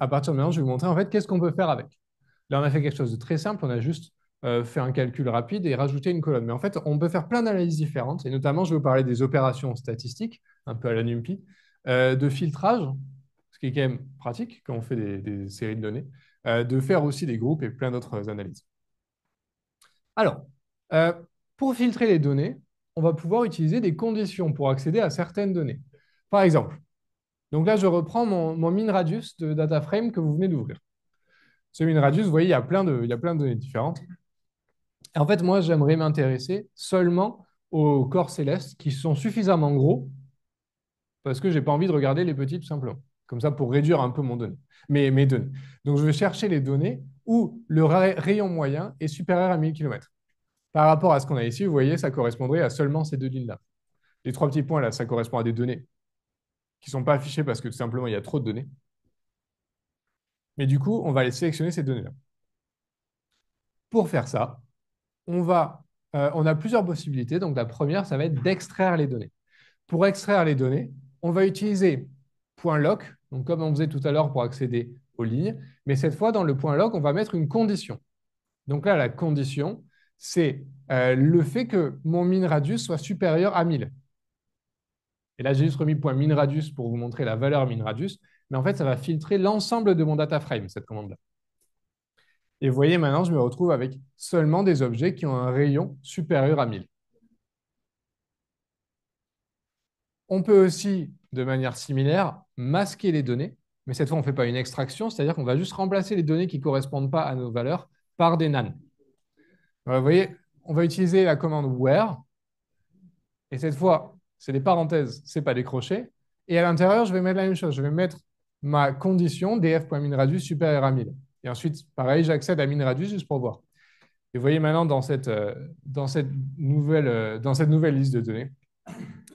à partir de maintenant, je vais vous montrer en fait qu'est-ce qu'on peut faire avec. Là, on a fait quelque chose de très simple, on a juste euh, fait un calcul rapide et rajouté une colonne. Mais en fait, on peut faire plein d'analyses différentes, et notamment, je vais vous parler des opérations statistiques, un peu à la NumPy, euh, de filtrage, ce qui est quand même pratique quand on fait des, séries de données, euh, de faire aussi des groupes et plein d'autres analyses. Alors, pour filtrer les données, on va pouvoir utiliser des conditions pour accéder à certaines données. Par exemple, donc là, je reprends mon, mon min radius de data frame que vous venez d'ouvrir. Ce min radius, vous voyez, il y a plein de, il y plein de données différentes. en fait, moi, j'aimerais m'intéresser seulement aux corps célestes qui sont suffisamment gros parce que je n'ai pas envie de regarder les petits tout simplement. Comme ça, pour réduire un peu mon mes données. Donc, je vais chercher les données où le rayon moyen est supérieur à 1000 km. Par rapport à ce qu'on a ici, vous voyez, ça correspondrait à seulement ces deux lignes-là. Les trois petits points là, ça correspond à des données qui ne sont pas affichées parce que tout simplement, il y a trop de données. Mais du coup, on va aller sélectionner ces données-là. Pour faire ça, on, va, euh, on a plusieurs possibilités. Donc, la première, ça va être d'extraire les données. Pour extraire les données, on va utiliser .lock, donc comme on faisait tout à l'heure pour accéder aux lignes, mais cette fois, dans le .lock, on va mettre une condition. Donc là, la condition, c'est euh, le fait que mon min radius soit supérieur à 1000. Et là, j'ai juste remis minRadius pour vous montrer la valeur minRadius. Mais en fait, ça va filtrer l'ensemble de mon data frame, cette commande-là. Et vous voyez, maintenant, je me retrouve avec seulement des objets qui ont un rayon supérieur à 1000. On peut aussi, de manière similaire, masquer les données. Mais cette fois, on ne fait pas une extraction, c'est-à-dire qu'on va juste remplacer les données qui ne correspondent pas à nos valeurs par des nan. vous voyez, on va utiliser la commande where. Et cette fois, c'est des parenthèses, ce n'est pas des crochets. Et à l'intérieur, je vais mettre la même chose. Je vais mettre ma condition df.minradius supérieur à 1000. Et ensuite, pareil, j'accède à minradius juste pour voir. Et vous voyez maintenant dans cette, euh, dans cette, nouvelle, euh, dans cette nouvelle liste de données,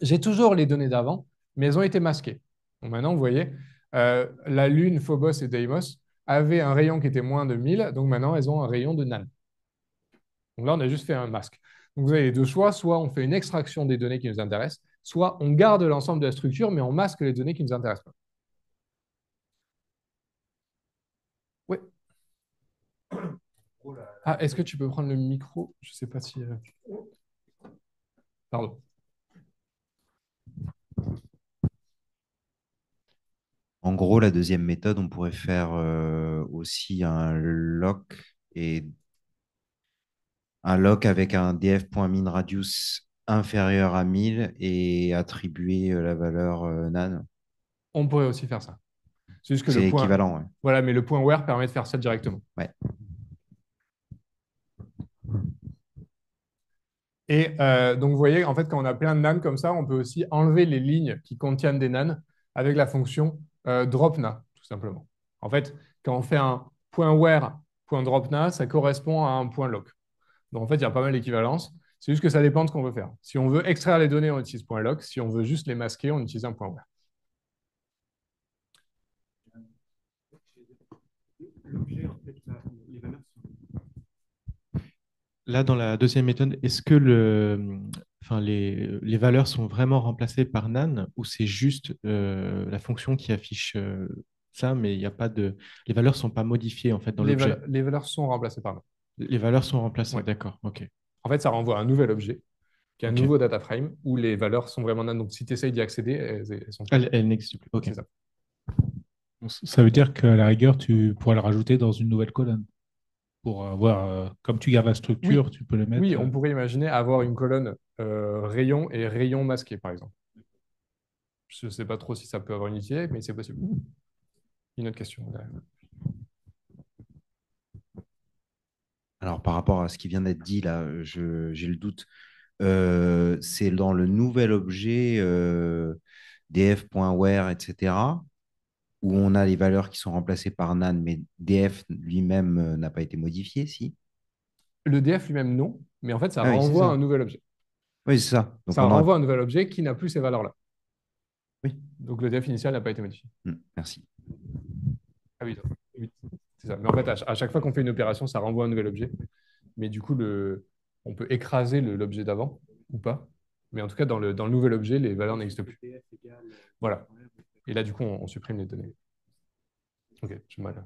j'ai toujours les données d'avant, mais elles ont été masquées. maintenant, vous voyez, euh, la Lune, Phobos et Deimos avaient un rayon qui était moins de 1000, donc maintenant, elles ont un rayon de nan. Donc là, on a juste fait un masque. Donc vous avez deux choix, soit on fait une extraction des données qui nous intéressent, soit on garde l'ensemble de la structure, mais on masque les données qui ne nous intéressent pas. Oui. Ah, est-ce que tu peux prendre le micro Je ne sais pas si... Euh, pardon. En gros, la deuxième méthode, on pourrait faire euh, aussi un lock et un lock avec un df.minRadius inférieur à 1000 et attribuer euh, la valeur euh, nan. On pourrait aussi faire ça. C'est équivalent. Voilà, mais le point where permet de faire ça directement. Et euh, donc, vous voyez, en fait, quand on a plein de nan comme ça, on peut aussi enlever les lignes qui contiennent des nan avec la fonction dropna, tout simplement. En fait, quand on fait un point where, point dropna, ça correspond à un point lock. Donc, en fait, il y a pas mal d'équivalences. C'est juste que ça dépend de ce qu'on veut faire. Si on veut extraire les données, on utilise .lock. Si on veut juste les masquer, on utilise un point Là, dans la deuxième méthode, est-ce que le, enfin, les, valeurs sont vraiment remplacées par nan ou c'est juste euh, la fonction qui affiche euh, ça, mais il a pas de, les valeurs ne sont pas modifiées en fait dans l'objet. Les, valeurs sont remplacées par nan. Les valeurs sont remplacées, d'accord, ok en fait, ça renvoie à un nouvel objet, qui est un nouveau data frame, où les valeurs sont vraiment naines. Donc, si tu essayes d'y accéder, elles, sont. Elles, n'existent plus. Ça. veut dire qu'à la rigueur, tu pourrais le rajouter dans une nouvelle colonne pour avoir, euh, comme tu gardes la structure, tu peux le mettre. Oui, euh, on pourrait imaginer avoir une colonne euh, rayon et rayon masqué, par exemple. Je ne sais pas trop si ça peut avoir une utilité, mais c'est possible. Une autre question Alors, par rapport à ce qui vient d'être dit, là, j'ai le doute. Euh, c'est dans le nouvel objet euh, df.where, etc., où on a les valeurs qui sont remplacées par nan, mais df lui-même euh, n'a pas été modifié, si Le df lui-même, non, mais en fait, ça ah renvoie un nouvel objet. Oui, c'est ça. Donc ça renvoie un nouvel objet qui n'a plus ces valeurs-là. Oui. Donc le df initial n'a pas été modifié. Hmm, merci. Ah oui, mais en fait, à, chaque fois qu'on fait une opération, ça renvoie un nouvel objet. Mais du coup, on peut écraser l'objet d'avant ou pas. Mais en tout cas, dans le, nouvel objet, les valeurs n'existent plus. Voilà. Et là, du coup, on, supprime les données. Ok, j'ai mal.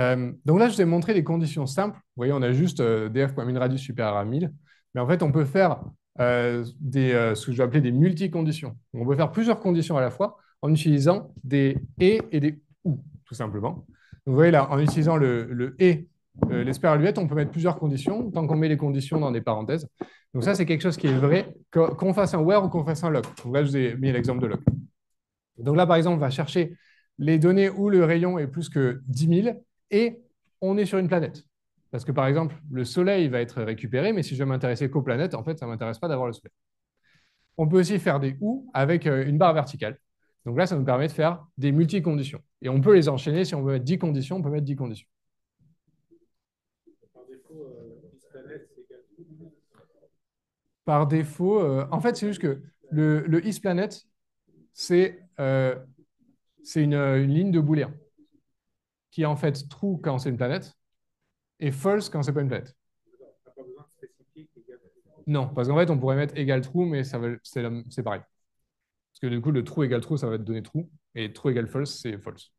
Euh, donc là, je vous ai montré des conditions simples. Vous voyez, on a juste euh, df.minradius supérieur à 1000. Mais en fait, on peut faire euh, euh, ce que je vais appeler des multi On peut faire plusieurs conditions à la fois en utilisant des et et des ou, tout simplement. Vous voyez là, en utilisant le, et, », euh, l'espère-luette, on peut mettre plusieurs conditions, tant qu'on met les conditions dans des parenthèses. Donc ça, c'est quelque chose qui est vrai, qu'on fasse un where ou qu'on fasse un lock. là, je vous ai mis l'exemple de lock. Donc là, par exemple, on va chercher les données où le rayon est plus que 10 000 et on est sur une planète. Parce que par exemple, le Soleil va être récupéré, mais si je m'intéressais qu'aux planètes, en fait, ça ne m'intéresse pas d'avoir le Soleil. On peut aussi faire des ou avec euh, une barre verticale. Donc là, ça nous permet de faire des multi-conditions. Et on peut les enchaîner. Si on veut mettre 10 conditions, on peut mettre 10 conditions. Par défaut, euh, euh, en fait, c'est juste que le, le isPlanet, c'est euh, une, euh, une, ligne de booléen qui est en fait true quand c'est une planète et false quand c'est pas une planète. Non, parce qu'en fait, on pourrait mettre égal true, mais c'est pareil. Parce que du coup, le true égale true, ça va te donner true. Et true égale false, c'est false.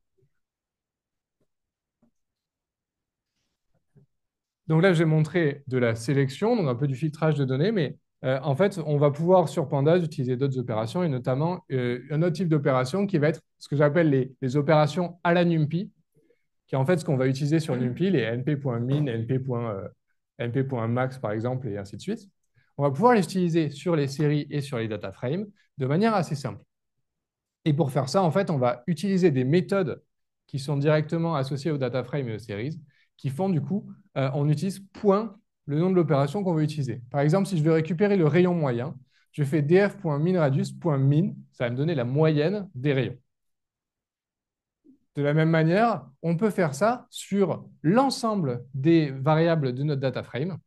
Donc là, j'ai montré de la sélection, donc un peu du filtrage de données, mais euh, en fait, on va pouvoir sur Pandas utiliser d'autres opérations, et notamment euh, un autre type d'opération qui va être ce que j'appelle les, opérations à la NumPy, qui est en fait ce qu'on va utiliser sur NumPy, les np.min, np.max, euh, par exemple, et ainsi de suite on va pouvoir les utiliser sur les séries et sur les data frames de manière assez simple. Et pour faire ça, en fait, on va utiliser des méthodes qui sont directement associées aux data frames et aux séries, qui font du coup, euh, on utilise point le nom de l'opération qu'on veut utiliser. Par exemple, si je veux récupérer le rayon moyen, je fais df.minradius.min, ça va me donner la moyenne des rayons. De la même manière, on peut faire ça sur l'ensemble des variables de notre data frame.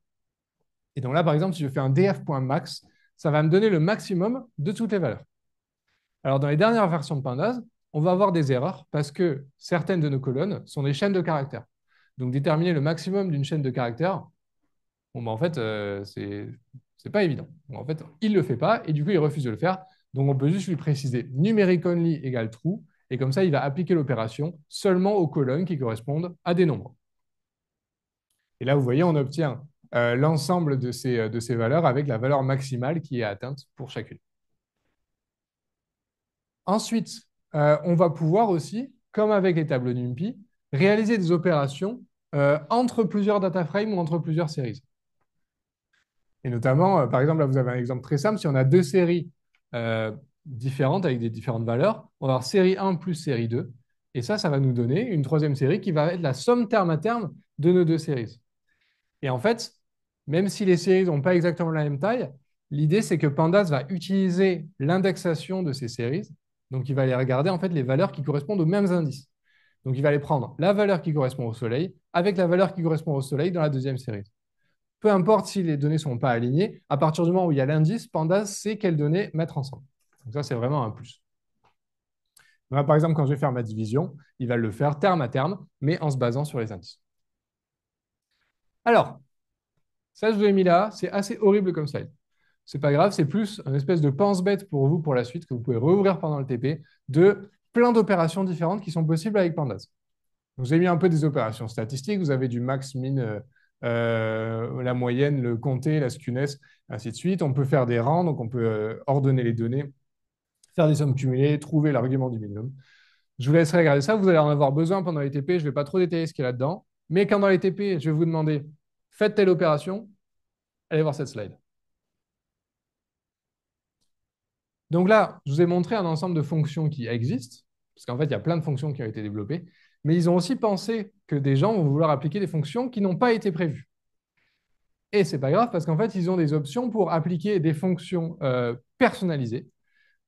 Et donc là, par exemple, si je fais un df.max, ça va me donner le maximum de toutes les valeurs. Alors, dans les dernières versions de Pandas, on va avoir des erreurs parce que certaines de nos colonnes sont des chaînes de caractères. Donc, déterminer le maximum d'une chaîne de caractères, bon, bah, en fait, euh, ce c'est pas évident. en fait, il le fait pas et du coup, il refuse de le faire. Donc, on peut juste lui préciser numeric only égale true et comme ça, il va appliquer l'opération seulement aux colonnes qui correspondent à des nombres. Et là, vous voyez, on obtient euh, l'ensemble de ces, euh, de ces valeurs avec la valeur maximale qui est atteinte pour chacune. Ensuite, euh, on va pouvoir aussi, comme avec les tables NumPy, réaliser des opérations entre plusieurs data frames ou entre plusieurs séries. Et notamment, par exemple, là, vous avez un exemple très simple. Si on a deux séries différentes avec des différentes valeurs, on va avoir série 1 plus série 2. Et ça, ça va nous donner une troisième série qui va être la somme terme à terme de nos deux séries. Et en fait, même si les séries n'ont pas exactement la même taille, l'idée c'est que Pandas va utiliser l'indexation de ces séries. Donc il va aller regarder en fait les valeurs qui correspondent aux mêmes indices. Donc il va aller prendre la valeur qui correspond au soleil avec la valeur qui correspond au soleil dans la deuxième série. Peu importe si les données ne sont pas alignées, à partir du moment où il y a l'indice, Pandas sait quelles données mettre ensemble. Donc ça, c'est vraiment un plus. par exemple, quand je vais faire ma division, il va le faire terme à terme, mais en se basant sur les indices. Alors, ça, je vous ai mis là. C'est assez horrible comme slide. C'est pas grave, c'est plus une espèce de pense-bête pour vous pour la suite que vous pouvez rouvrir pendant le TP de plein d'opérations différentes qui sont possibles avec Pandas. Vous avez mis un peu des opérations statistiques, vous avez du max, min, euh, euh, la moyenne, le compté, la skewness, ainsi de suite. On peut faire des rangs, donc on peut euh, ordonner les données, faire des sommes cumulées, trouver l'argument du minimum. Je vous laisserai regarder ça, vous allez en avoir besoin pendant les TP, je ne vais pas trop détailler ce qu'il y a là-dedans. Mais quand dans les TP, je vais vous demander faites telle opération, allez voir cette slide. Donc là, je vous ai montré un ensemble de fonctions qui existent, parce qu'en fait, il y a plein de fonctions qui ont été développées, mais ils ont aussi pensé que des gens vont vouloir appliquer des fonctions qui n'ont pas été prévues. Et n'est pas grave, parce qu'en fait, ils ont des options pour appliquer des fonctions euh, personnalisées.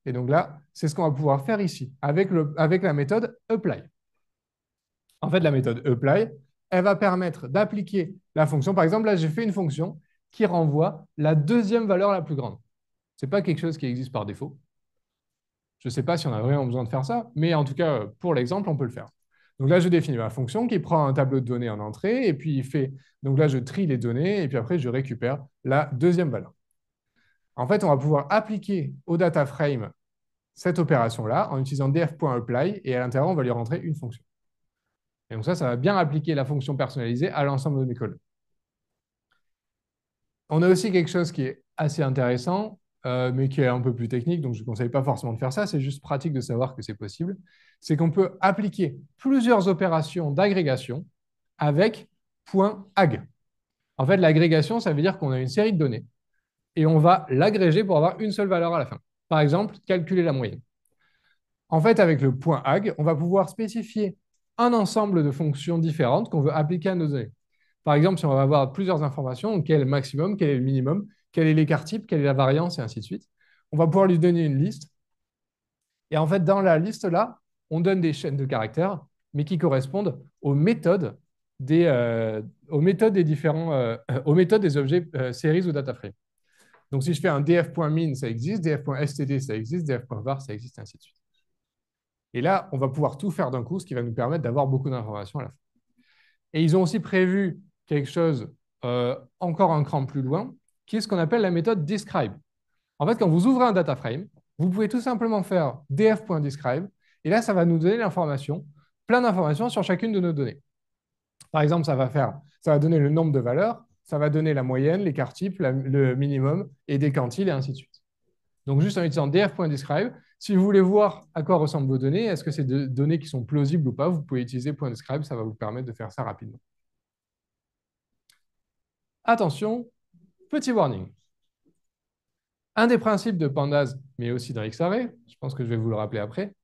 Et donc là, c'est ce qu'on va pouvoir faire ici, avec la méthode apply. En fait, la méthode apply, elle va permettre d'appliquer la fonction. Par exemple, là, j'ai fait une fonction qui renvoie la deuxième valeur la plus grande. Ce n'est pas quelque chose qui existe par défaut. Je ne sais pas si on a vraiment besoin de faire ça, mais en tout cas, pour l'exemple, on peut le faire. Donc là, je définis ma fonction qui prend un tableau de données en entrée, et puis il fait, donc là, je trie les données, et puis après, je récupère la deuxième valeur. En fait, on va pouvoir appliquer au data frame cette opération-là en utilisant df.apply, et à l'intérieur, on va lui rentrer une fonction. Et donc ça, ça va bien appliquer la fonction personnalisée à l'ensemble de mes colonnes. On a aussi quelque chose qui est assez intéressant, euh, mais qui est un peu plus technique, donc je ne conseille pas forcément de faire ça, c'est juste pratique de savoir que c'est possible, c'est qu'on peut appliquer plusieurs opérations d'agrégation avec .ag. En fait, l'agrégation, ça veut dire qu'on a une série de données et on va l'agréger pour avoir une seule valeur à la fin. Par exemple, calculer la moyenne. En fait, avec le .ag, on va pouvoir spécifier un ensemble de fonctions différentes qu'on veut appliquer à nos données. Par exemple, si on va avoir plusieurs informations, quel est le maximum, quel est le minimum, quel est l'écart type, quelle est la variance, et ainsi de suite, on va pouvoir lui donner une liste. Et en fait, dans la liste-là, on donne des chaînes de caractères, mais qui correspondent aux méthodes des, euh, aux méthodes des différents, euh, aux méthodes des objets euh, séries series ou data frame. Donc, si je fais un df.min, ça existe, df.std, ça existe, df.var, ça existe, et ainsi de suite. Et là, on va pouvoir tout faire d'un coup, ce qui va nous permettre d'avoir beaucoup d'informations à la fin. Et ils ont aussi prévu quelque chose euh, encore un cran plus loin, qui est ce qu'on appelle la méthode describe. En fait, quand vous ouvrez un data frame, vous pouvez tout simplement faire df.describe, et là, ça va nous donner l'information, plein d'informations sur chacune de nos données. Par exemple, ça va, faire, ça va donner le nombre de valeurs, ça va donner la moyenne, l'écart type, le minimum, et des quantiles, et ainsi de suite. Donc, juste en utilisant df.describe, si vous voulez voir à quoi ressemblent vos données, est-ce que c'est des données qui sont plausibles ou pas, vous pouvez utiliser .describe, ça va vous permettre de faire ça rapidement. Attention, petit warning. Un des principes de Pandas, mais aussi de XArray, je pense que je vais vous le rappeler après,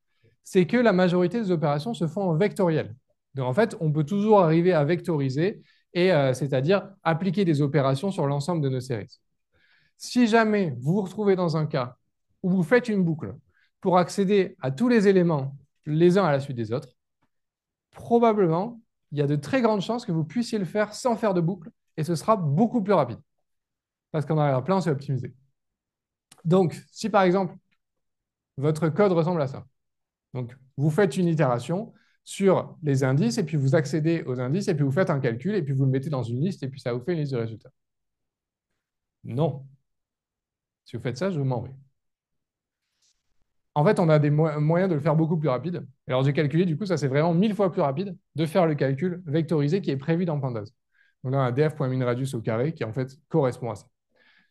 c'est que la majorité des opérations se font en vectoriel. Donc en fait, on peut toujours arriver à vectoriser, euh, c'est-à-dire appliquer des opérations sur l'ensemble de nos séries. Si jamais vous vous retrouvez dans un cas où vous faites une boucle pour accéder à tous les éléments les uns à la suite des autres, probablement, il y a de très grandes chances que vous puissiez le faire sans faire de boucle et ce sera beaucoup plus rapide. Parce qu'en arrière-plan, c'est optimisé. Donc, si par exemple, votre code ressemble à ça, donc vous faites une itération sur les indices et puis vous accédez aux indices et puis vous faites un calcul et puis vous le mettez dans une liste et puis ça vous fait une liste de résultats. Non. Si vous faites ça, je m'en vais en fait, on a des moyens de le faire beaucoup plus rapide. Alors, j'ai calculé, du coup, ça c'est vraiment mille fois plus rapide de faire le calcul vectorisé qui est prévu dans Pandas. on a un df.minradius au carré qui, en fait, correspond à ça.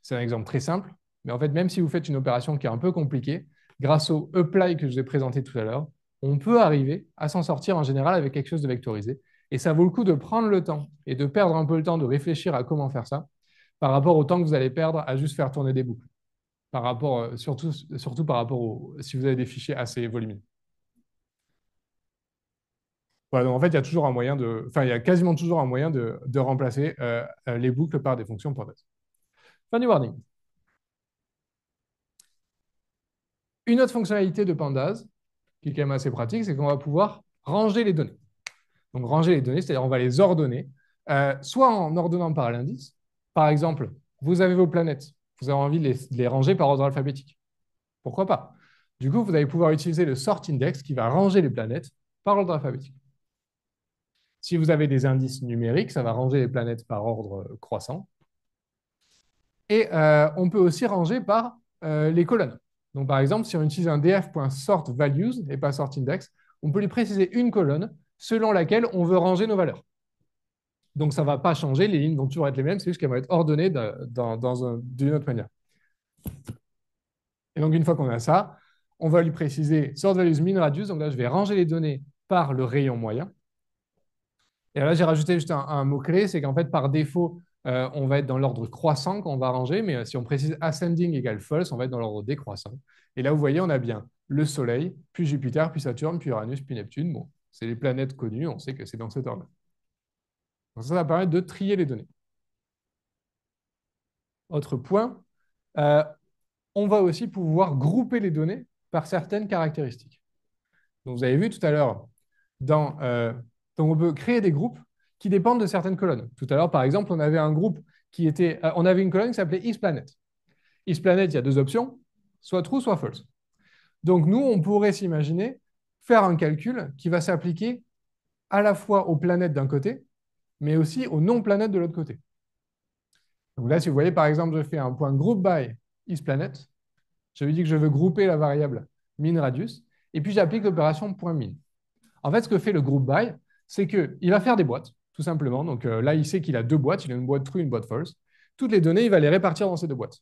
C'est un exemple très simple, mais en fait, même si vous faites une opération qui est un peu compliquée, grâce au apply que je vous ai présenté tout à l'heure, on peut arriver à s'en sortir en général avec quelque chose de vectorisé. Et ça vaut le coup de prendre le temps et de perdre un peu le temps de réfléchir à comment faire ça par rapport au temps que vous allez perdre à juste faire tourner des boucles rapport, euh, surtout, surtout par rapport au, si vous avez des fichiers assez volumineux. Voilà, en fait, il y a toujours un moyen de, enfin, il y a quasiment toujours un moyen de, remplacer euh, euh, les boucles par des fonctions Pandas. Fin warning. Une autre fonctionnalité de Pandas, qui est quand même assez pratique, c'est qu'on va pouvoir ranger les données. Donc ranger les données, c'est-à-dire on va les ordonner, soit en ordonnant par l'indice. Par exemple, vous avez vos planètes, vous avez envie de les, ranger par ordre alphabétique. Pourquoi pas Du coup, vous allez pouvoir utiliser le sort index qui va ranger les planètes par ordre alphabétique. Si vous avez des indices numériques, ça va ranger les planètes par ordre croissant. Et euh, on peut aussi ranger par euh, les colonnes. Donc, par exemple, si on utilise un df.sortValues et pas sortIndex, on peut lui préciser une colonne selon laquelle on veut ranger nos valeurs. Donc, ça ne va pas changer. Les lignes vont toujours être les mêmes. C'est juste qu'elles vont être ordonnées dans, d'une autre manière. Et donc, une fois qu'on a ça, on va lui préciser sort values min radius. Donc là, je vais ranger les données par le rayon moyen. Et là, j'ai rajouté juste un, mot-clé. C'est qu'en fait, par défaut, euh, on va être dans l'ordre croissant qu'on va ranger. Mais euh, si on précise ascending égale false, on va être dans l'ordre décroissant. Et là, vous voyez, on a bien le Soleil, puis Jupiter, puis Saturne, puis Uranus, puis Neptune. Bon, c'est les planètes connues. On sait que c'est dans cet ordre-là ça, va permettre de trier les données. Autre point, euh, on va aussi pouvoir grouper les données par certaines caractéristiques. Donc vous avez vu tout à l'heure, dans, euh, on peut créer des groupes qui dépendent de certaines colonnes. Tout à l'heure, par exemple, on avait un groupe qui était, euh, on avait une colonne qui s'appelait isPlanet. isPlanet, il y a deux options, soit true, soit false. Donc nous, on pourrait s'imaginer faire un calcul qui va s'appliquer à la fois aux planètes d'un côté mais aussi aux non-planètes de l'autre côté. Donc là, si vous voyez, par exemple, je fais un point group by isPlanet. Je lui dis que je veux grouper la variable min-radius. Et puis, j'applique l'opération point min. En fait, ce que fait le group by, c'est qu'il va faire des boîtes, tout simplement. Donc euh, là, il sait qu'il a deux boîtes. Il a une boîte true, et une boîte false. Toutes les données, il va les répartir dans ces deux boîtes.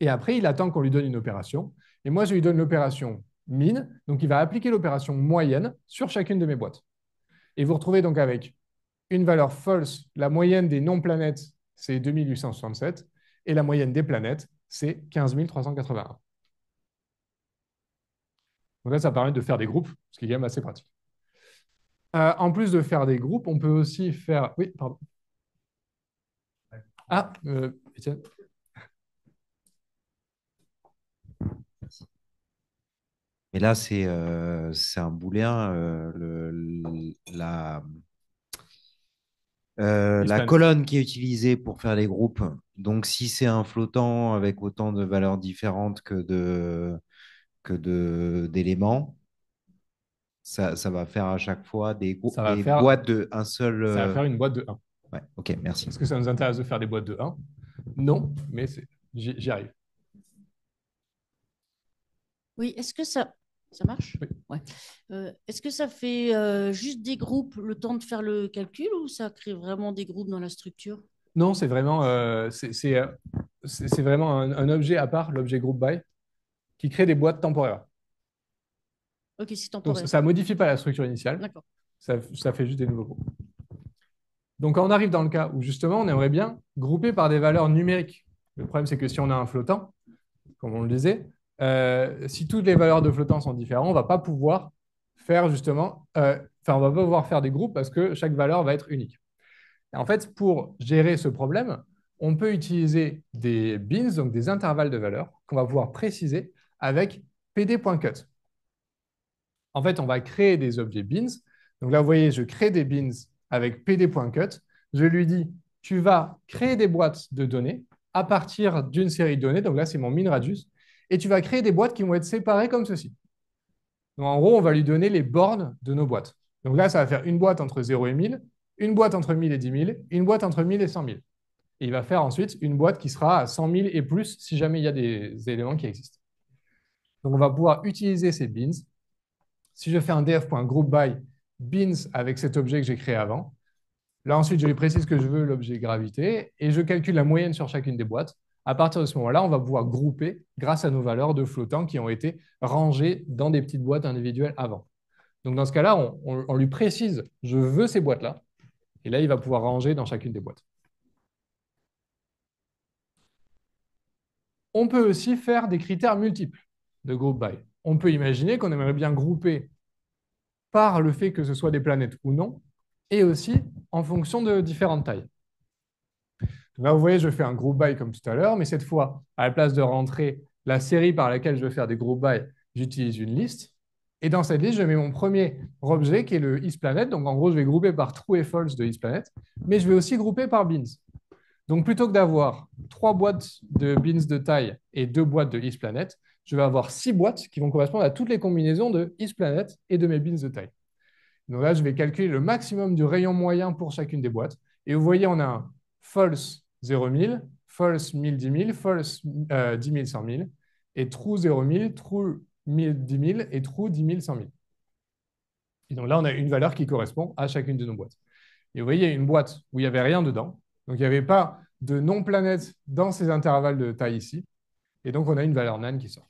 Et après, il attend qu'on lui donne une opération. Et moi, je lui donne l'opération min. Donc, il va appliquer l'opération moyenne sur chacune de mes boîtes. Et vous retrouvez donc avec une valeur false, la moyenne des non-planètes, c'est 2867, et la moyenne des planètes, c'est 15381. Donc là, ça permet de faire des groupes, ce qui est quand même assez pratique. Euh, en plus de faire des groupes, on peut aussi faire... Oui, pardon. Ah, euh, Étienne Mais là, euh, c'est un booléen. la, euh, la colonne qui est utilisée pour faire les groupes. Donc, si c'est un flottant avec autant de valeurs différentes que de que de d'éléments, ça, va faire à chaque fois des, des boîtes de un seul. Ça va faire une boîte de 1. Euh, ouais, ok, merci. Est-ce que ça nous intéresse de faire des boîtes de 1 Non, mais j'y arrive. Oui, est-ce que ça, ça marche euh, Est-ce que ça fait euh, juste des groupes le temps de faire le calcul ou ça crée vraiment des groupes dans la structure Non, c'est vraiment, euh, c'est, euh, vraiment un, objet à part, l'objet group by, qui crée des boîtes temporaires. Ok, c'est temporaire. ça ne modifie pas la structure initiale. D'accord. Ça, fait juste des nouveaux groupes. Donc, on arrive dans le cas où justement on aimerait bien grouper par des valeurs numériques. Le problème, c'est que si on a un flottant, comme on le disait, euh, si toutes les valeurs de flottants sont différentes, on ne va pas pouvoir faire justement, euh, enfin, on va pas pouvoir faire des groupes parce que chaque valeur va être unique. en fait, pour gérer ce problème, on peut utiliser des bins, donc des intervalles de valeurs qu'on va pouvoir préciser avec pd.cut. En fait, on va créer des objets bins. Donc là, vous voyez, je crée des bins avec pd.cut. Je lui dis, tu vas créer des boîtes de données à partir d'une série de données. Donc là, c'est mon min radius et tu vas créer des boîtes qui vont être séparées comme ceci. en gros, on va lui donner les bornes de nos boîtes. Donc là, ça va faire une boîte entre 0 et 1000, une boîte entre 1000 et 10 000, une boîte entre 1000 et 100 000. Et il va faire ensuite une boîte qui sera à 100 000 et plus si jamais il y a des éléments qui existent. Donc on va pouvoir utiliser ces bins. Si je fais un df.groupBy bins avec cet objet que j'ai créé avant, là ensuite je lui précise que je veux l'objet gravité et je calcule la moyenne sur chacune des boîtes à partir de ce moment-là, on va pouvoir grouper grâce à nos valeurs de flottants qui ont été rangées dans des petites boîtes individuelles avant. Donc dans ce cas-là, on, lui précise, je veux ces boîtes-là, et là, il va pouvoir ranger dans chacune des boîtes. On peut aussi faire des critères multiples de group by. On peut imaginer qu'on aimerait bien grouper par le fait que ce soit des planètes ou non, et aussi en fonction de différentes tailles là, vous voyez, je fais un group by comme tout à l'heure, mais cette fois, à la place de rentrer la série par laquelle je veux faire des group by, j'utilise une liste. Et dans cette liste, je mets mon premier objet qui est le isPlanet. Donc en gros, je vais grouper par true et false de isPlanet, mais je vais aussi grouper par bins. Donc plutôt que d'avoir trois boîtes de bins de taille et deux boîtes de isPlanet, je vais avoir six boîtes qui vont correspondre à toutes les combinaisons de isPlanet et de mes bins de taille. Donc là, je vais calculer le maximum du rayon moyen pour chacune des boîtes. Et vous voyez, on a un false 0 000, false 1000, 10 000, false 10 000, 100 et true 0 000, true 1000, 10 000 et true 10 000, 100 000. Et donc là, on a une valeur qui correspond à chacune de nos boîtes. Et vous voyez, une boîte où il n'y avait rien dedans, donc il n'y avait pas de non-planète dans ces intervalles de taille ici, et donc on a une valeur nan qui sort.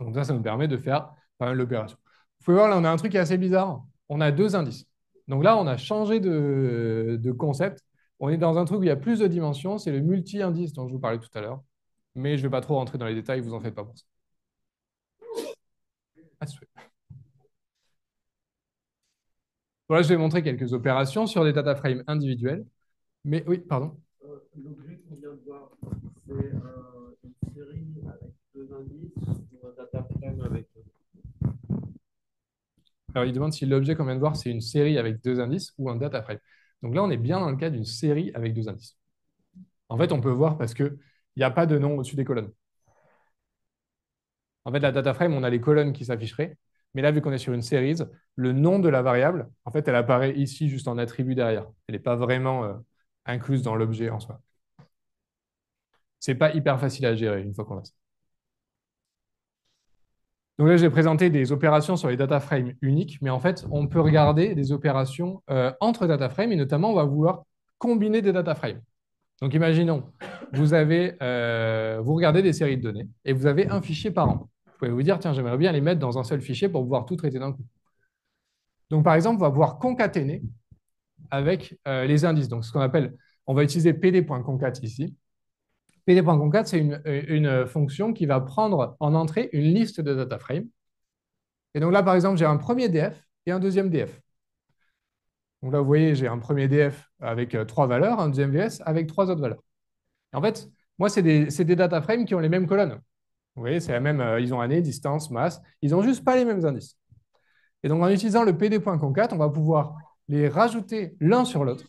Donc ça, ça nous permet de faire euh, l'opération. Vous pouvez voir, là, on a un truc qui est assez bizarre. On a deux indices. Donc là, on a changé de, de concept. On est dans un truc où il y a plus de dimensions, c'est le multi-indice dont je vous parlais tout à l'heure. Mais je ne vais pas trop rentrer dans les détails, vous en faites pas pour ça. Voilà, je vais montrer quelques opérations sur des data frames individuels. Mais oui, pardon. Euh, l'objet qu'on vient de voir, c'est euh, une série avec deux indices ou un data frame avec. Alors, il demande si l'objet qu'on vient de voir, c'est une série avec deux indices ou un data frame. Donc là, on est bien dans le cas d'une série avec deux indices. En fait, on peut voir parce qu'il n'y a pas de nom au-dessus des colonnes. En fait, la data frame, on a les colonnes qui s'afficheraient. Mais là, vu qu'on est sur une série, le nom de la variable, en fait, elle apparaît ici juste en attribut derrière. Elle n'est pas vraiment euh, incluse dans l'objet en soi. C'est pas hyper facile à gérer une fois qu'on a donc là, j'ai présenté des opérations sur les data frames uniques, mais en fait, on peut regarder des opérations euh, entre data frames et notamment, on va vouloir combiner des data frames. Donc imaginons, vous, avez, euh, vous regardez des séries de données et vous avez un fichier par an. Vous pouvez vous dire, tiens, j'aimerais bien les mettre dans un seul fichier pour pouvoir tout traiter d'un coup. Donc par exemple, on va pouvoir concaténer avec euh, les indices. Donc ce qu'on appelle, on va utiliser pd.concat ici. PD.concat, c'est une, fonction qui va prendre en entrée une liste de data frames. Et donc là, par exemple, j'ai un premier DF et un deuxième DF. Donc là, vous voyez, j'ai un premier DF avec euh, trois valeurs, un deuxième VS avec trois autres valeurs. en fait, moi, c'est des, data frames qui ont les mêmes colonnes. Vous voyez, c'est la même, euh, ils ont année, distance, masse, ils n'ont juste pas les mêmes indices. Et donc, en utilisant le pd.concat, on va pouvoir les rajouter l'un sur l'autre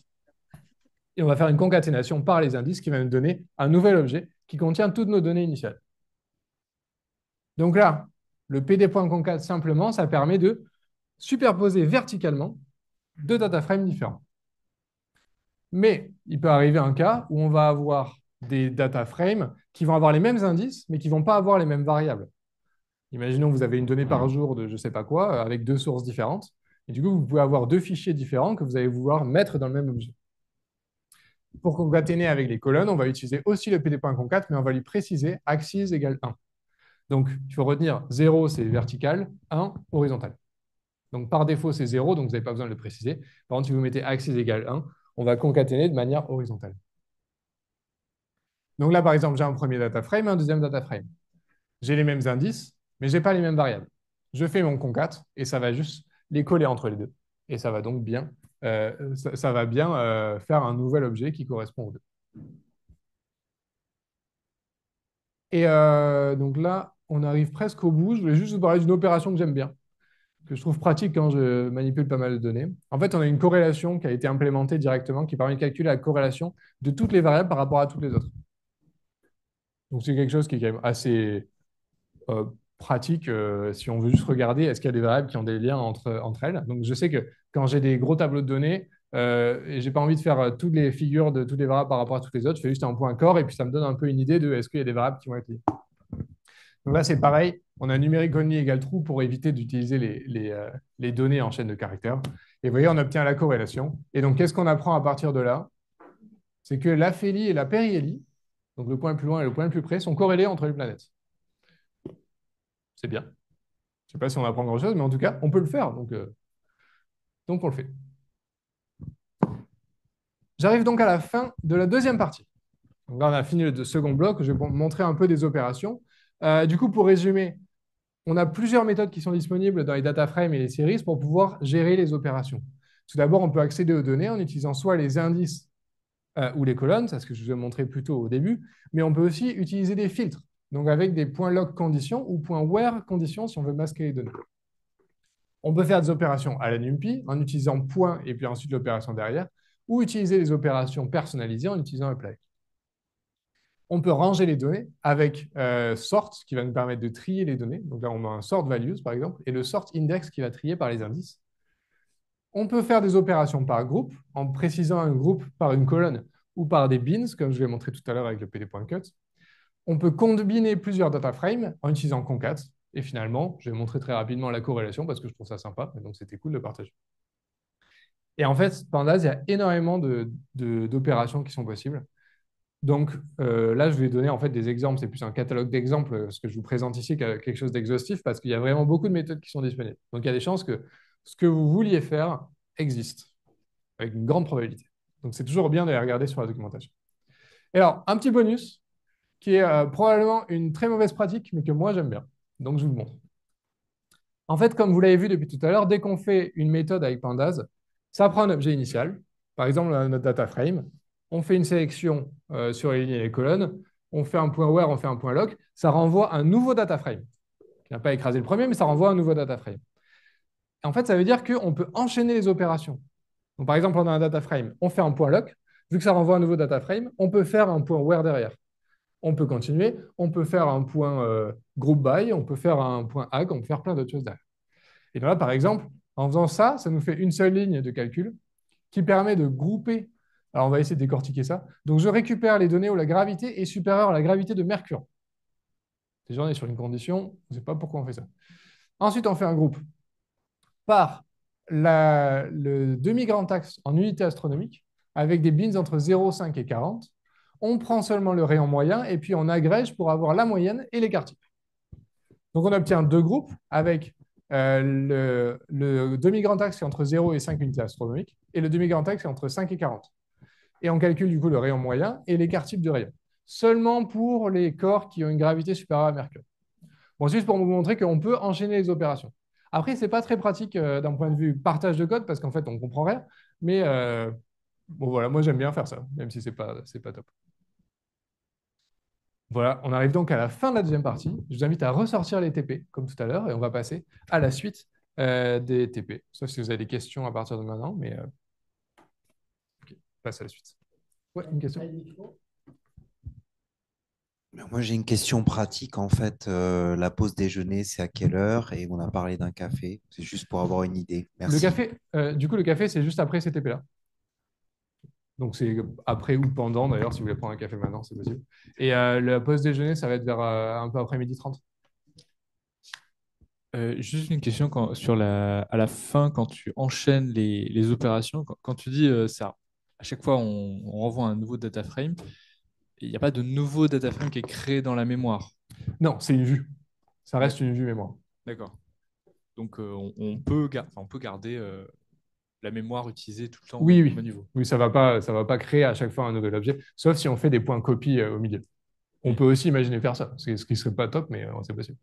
et on va faire une concaténation par les indices qui va nous donner un nouvel objet qui contient toutes nos données initiales. Donc là, le pd.concat simplement, ça permet de superposer verticalement deux data frames différents. Mais il peut arriver un cas où on va avoir des data frames qui vont avoir les mêmes indices, mais qui ne vont pas avoir les mêmes variables. Imaginons que vous avez une donnée par jour de je ne sais pas quoi, avec deux sources différentes. Et du coup, vous pouvez avoir deux fichiers différents que vous allez vouloir mettre dans le même objet. Pour concaténer avec les colonnes, on va utiliser aussi le pd.concat, mais on va lui préciser axis égale 1. Donc, il faut retenir 0, c'est vertical, 1, horizontal. Donc, par défaut, c'est 0, donc vous n'avez pas besoin de le préciser. Par contre, si vous mettez axis égale 1, on va concaténer de manière horizontale. Donc là, par exemple, j'ai un premier data frame et un deuxième data frame. J'ai les mêmes indices, mais je n'ai pas les mêmes variables. Je fais mon concat et ça va juste les coller entre les deux. Et ça va donc bien euh, ça, va bien euh, faire un nouvel objet qui correspond aux deux. Et euh, donc là, on arrive presque au bout. Je voulais juste vous parler d'une opération que j'aime bien, que je trouve pratique quand hein, je manipule pas mal de données. En fait, on a une corrélation qui a été implémentée directement qui permet de calculer la corrélation de toutes les variables par rapport à toutes les autres. Donc c'est quelque chose qui est quand même assez pratique si on veut juste regarder est-ce qu'il y a des variables qui ont des liens entre, entre elles. Donc je sais que quand j'ai des gros tableaux de données, euh, et j'ai pas envie de faire euh, toutes les figures de toutes les variables par rapport à toutes les autres, je fais juste un point corps et puis ça me donne un peu une idée de est-ce qu'il y a des variables qui vont être liées. Donc là, c'est pareil, on a numérique only égale true pour éviter d'utiliser euh, les, données en chaîne de caractères. Et vous voyez, on obtient la corrélation. Et donc, qu'est-ce qu'on apprend à partir de là C'est que l'aphélie et la périhélie, donc le point le plus loin et le point le plus près, sont corrélés entre les planètes. C'est bien. Je ne sais pas si on apprend grand-chose, mais en tout cas, on peut le faire. Donc, euh, donc on le fait. J'arrive donc à la fin de la deuxième partie. on a fini le second bloc. Je vais vous montrer un peu des opérations. Euh, du coup, pour résumer, on a plusieurs méthodes qui sont disponibles dans les data frames et les séries pour pouvoir gérer les opérations. Tout d'abord, on peut accéder aux données en utilisant soit les indices euh, ou les colonnes, c'est ce que je vous ai montré plus tôt au début, mais on peut aussi utiliser des filtres, donc avec des points log conditions ou points where conditions si on veut masquer les données. On peut faire des opérations à la NumPy en utilisant point et puis ensuite l'opération derrière, ou utiliser les opérations personnalisées en utilisant apply. On peut ranger les données avec euh, sort qui va nous permettre de trier les données. Donc là, on a un sort values par exemple et le sort index qui va trier par les indices. On peut faire des opérations par groupe en précisant un groupe par une colonne ou par des bins, comme je l'ai montré tout à l'heure avec le pd.cut. On peut combiner plusieurs data frames en utilisant concat. Et finalement, je vais montrer très rapidement la corrélation parce que je trouve ça sympa, et donc c'était cool de partager. Et en fait, Pandas, il y a énormément d'opérations de, qui sont possibles. Donc euh, là, je vais donner en fait des exemples. C'est plus un catalogue d'exemples, euh, ce que je vous présente ici, quelque chose d'exhaustif, parce qu'il y a vraiment beaucoup de méthodes qui sont disponibles. Donc il y a des chances que ce que vous vouliez faire existe, avec une grande probabilité. Donc c'est toujours bien de les regarder sur la documentation. Et alors, un petit bonus, qui est euh, probablement une très mauvaise pratique, mais que moi j'aime bien. Donc, je vous le montre. En fait, comme vous l'avez vu depuis tout à l'heure, dès qu'on fait une méthode avec Pandas, ça prend un objet initial, par exemple notre data frame. On fait une sélection euh, sur les lignes et les colonnes. On fait un point where, on fait un point lock. Ça renvoie un nouveau data frame. Qui n'a pas écrasé le premier, mais ça renvoie un nouveau data frame. en fait, ça veut dire qu'on peut enchaîner les opérations. Donc, par exemple, on a un data frame, on fait un point lock. Vu que ça renvoie un nouveau data frame, on peut faire un point where derrière on peut continuer, on peut faire un point euh, groupe group by, on peut faire un point hack, on peut faire plein d'autres choses derrière. Et là, par exemple, en faisant ça, ça nous fait une seule ligne de calcul qui permet de grouper. Alors, on va essayer de décortiquer ça. Donc, je récupère les données où la gravité est supérieure à la gravité de Mercure. Déjà, on est sur une condition, on ne sait pas pourquoi on fait ça. Ensuite, on fait un groupe par le demi-grand axe en unité astronomique avec des bins entre 0,5 et 40 on prend seulement le rayon moyen et puis on agrège pour avoir la moyenne et l'écart type. Donc on obtient deux groupes avec euh, le, demi-grand axe qui est entre 0 et 5 unités astronomiques et le demi-grand axe entre 5 et 40. Et on calcule du coup le rayon moyen et l'écart type du rayon, seulement pour les corps qui ont une gravité supérieure à Mercure. Bon, juste pour vous montrer qu'on peut enchaîner les opérations. Après, ce n'est pas très pratique euh, d'un point de vue partage de code parce qu'en fait, on ne comprend rien. Mais euh, bon, voilà, moi, j'aime bien faire ça, même si ce n'est c'est pas top. Voilà, on arrive donc à la fin de la deuxième partie. Je vous invite à ressortir les TP, comme tout à l'heure, et on va passer à la suite euh, des TP. Sauf si vous avez des questions à partir de maintenant, mais euh, on passe à la suite. une question moi, j'ai une question pratique. En fait, euh, la pause déjeuner, c'est à quelle heure Et on a parlé d'un café. C'est juste pour avoir une idée. Merci. Le café, du coup, le café, c'est juste après ces TP-là. Donc c'est après ou pendant, d'ailleurs, si vous voulez prendre un café maintenant, c'est possible. Et euh, le pause déjeuner, ça va être vers euh, un peu après midi 30. Euh, juste une question sur la, à la fin, quand tu enchaînes les, opérations, quand, tu dis euh, ça, à chaque fois on, renvoie un nouveau data frame, il n'y a pas de nouveau data frame qui est créé dans la mémoire. Non, c'est une vue. Ça reste une vue mémoire. D'accord. Donc on, peut, on peut garder la mémoire utilisée tout le temps oui, au niveau. Oui, ça ne va, pas, va pas créer à chaque fois un nouvel objet, sauf si on fait des points copies euh, au milieu. On peut aussi imaginer faire ça, ce qui ne serait pas top, mais euh, c'est possible.